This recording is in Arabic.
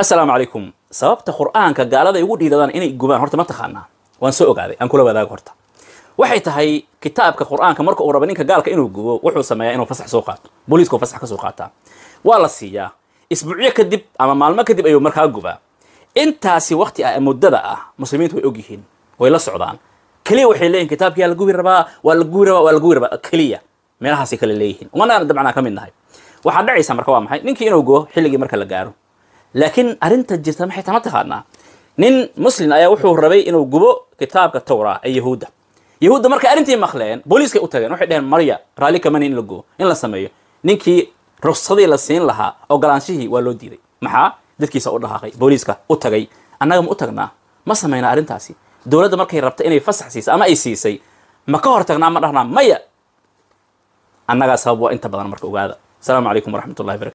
السلام عليكم سبب القرآن كقال هذا يقول إذا إني جبان هرت ما تخانا وانسوق هذا أنكله بهذا هرت وحيت هاي كتاب كقرآن كمرق أوربانين كقال كإنه جو وحو سمايا إنه فسح سوقات بوليس كو فسح كسوقاتا والله سيا أسبوعية كذب أما مال ما كذب أيوم مرق جبا أنت هسي وقت مدة بقى مسلمين هو يوجهين ولا سعدان كلي وحي لين كتاب يا الجو ربا والجو ربا والجو ربا كلية ما راح سيكل ليهين وأنا دبعنا كم من هاي وحد عيسى مرقوام هاي نكينه جو حلقي مرق لجارو لكن أرنت الجثة ما حيت نتخانا نن مسلم أيه وحوه ربي إنه جبو كتاب التوراة اليهودة يهودة مرك أرنتي مخلين بوليس كأتاجن واحد لهم مريا رالي كمان إن لجو إن لا سمعيه نن كي رصدي لسين لها أو جلانشيه ولا ديري محا دت كيس أقول لها خي بوليس كأتاجي أنا يوم أتاجنا ما سمعنا أرنت عسي دولة مرك ربط إني فسح سيس أما إيه سيس ما كهر تجنا مرهنا مايا أنا جا سبوا أنت بدنا مرك وقاعد السلام عليكم ورحمة الله وبركاته